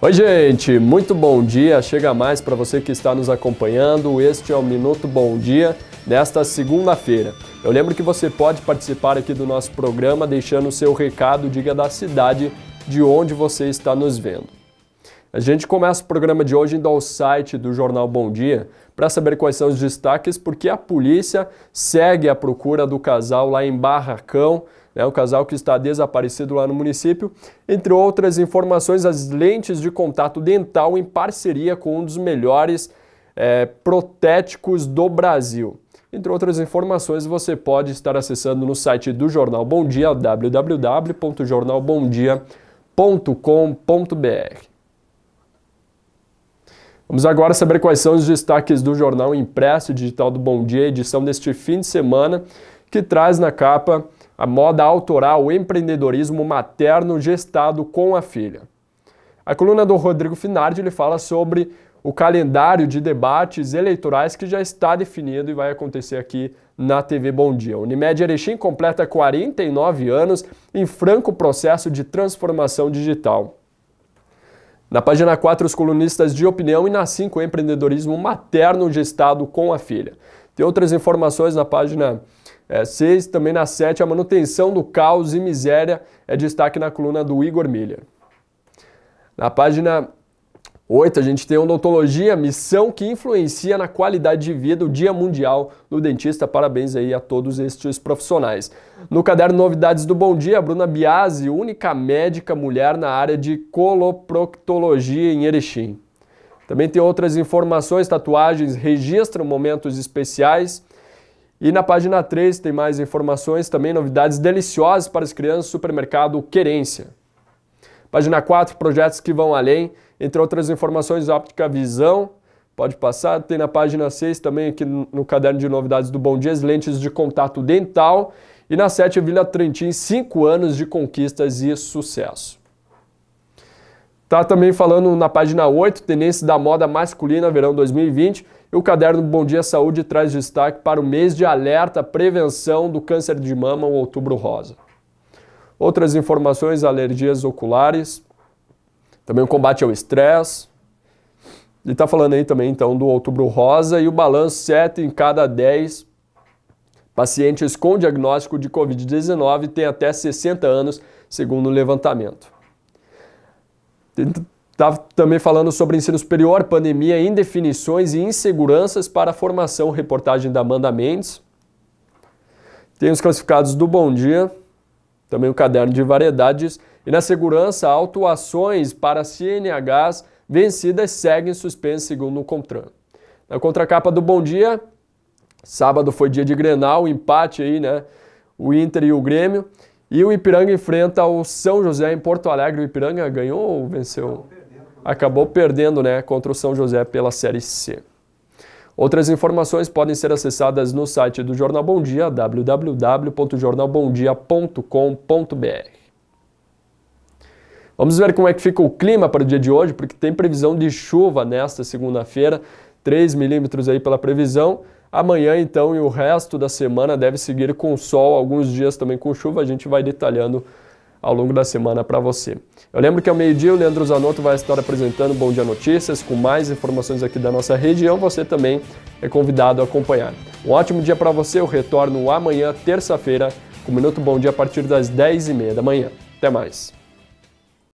Oi, gente, muito bom dia. Chega mais para você que está nos acompanhando. Este é o Minuto Bom Dia desta segunda-feira. Eu lembro que você pode participar aqui do nosso programa deixando o seu recado, diga da cidade de onde você está nos vendo. A gente começa o programa de hoje indo ao site do jornal Bom Dia para saber quais são os destaques, porque a polícia segue a procura do casal lá em Barracão, né, o casal que está desaparecido lá no município. Entre outras informações, as lentes de contato dental em parceria com um dos melhores é, protéticos do Brasil. Entre outras informações, você pode estar acessando no site do Jornal Bom Dia, www.jornalbomdia.com.br. Vamos agora saber quais são os destaques do jornal impresso digital do Bom Dia, edição deste fim de semana, que traz na capa a moda autoral, o empreendedorismo materno gestado com a filha. A coluna do Rodrigo Finardi ele fala sobre o calendário de debates eleitorais que já está definido e vai acontecer aqui na TV Bom Dia. Unimed Erechim completa 49 anos em franco processo de transformação digital. Na página 4, os colunistas de opinião e na 5, empreendedorismo materno gestado com a filha. Tem outras informações na página é, seis, também na sete, a manutenção do caos e miséria é destaque na coluna do Igor Miller. Na página 8, a gente tem odontologia, missão que influencia na qualidade de vida, o Dia Mundial do Dentista. Parabéns aí a todos estes profissionais. No caderno Novidades do Bom Dia, Bruna Biasi, única médica mulher na área de coloproctologia em Erechim. Também tem outras informações, tatuagens registram momentos especiais. E na página 3 tem mais informações, também novidades deliciosas para as crianças, supermercado Querência. Página 4, projetos que vão além, entre outras informações, óptica visão, pode passar. Tem na página 6 também, aqui no caderno de novidades do Bom Dias, lentes de contato dental. E na 7, Vila Trentim, 5 anos de conquistas e sucesso. Tá também falando na página 8, tendência da moda masculina verão 2020. E o caderno Bom Dia Saúde traz destaque para o mês de alerta prevenção do câncer de mama, o outubro rosa. Outras informações, alergias oculares, também o combate ao estresse. Ele está falando aí também então do outubro rosa e o balanço 7 em cada 10 pacientes com diagnóstico de Covid-19 têm até 60 anos, segundo o levantamento. Está também falando sobre ensino superior, pandemia, indefinições e inseguranças para a formação, reportagem da Amanda Mendes. Tem os classificados do Bom Dia, também o caderno de variedades. E na segurança, autuações para CNHs vencidas seguem suspensas segundo o Contran. Na contracapa do Bom Dia, sábado foi dia de Grenal, empate aí, né? O Inter e o Grêmio. E o Ipiranga enfrenta o São José em Porto Alegre. O Ipiranga ganhou ou venceu? Acabou perdendo, né, contra o São José pela Série C. Outras informações podem ser acessadas no site do Jornal Bom Dia, www.jornalbomdia.com.br. Vamos ver como é que fica o clima para o dia de hoje, porque tem previsão de chuva nesta segunda-feira, 3 milímetros aí pela previsão. Amanhã, então, e o resto da semana deve seguir com sol, alguns dias também com chuva. A gente vai detalhando ao longo da semana para você. Eu lembro que ao meio-dia o Leandro Zanotto vai estar apresentando Bom Dia Notícias com mais informações aqui da nossa região. Você também é convidado a acompanhar. Um ótimo dia para você. Eu retorno amanhã, terça-feira, com o Minuto Bom Dia a partir das 10h30 da manhã. Até mais.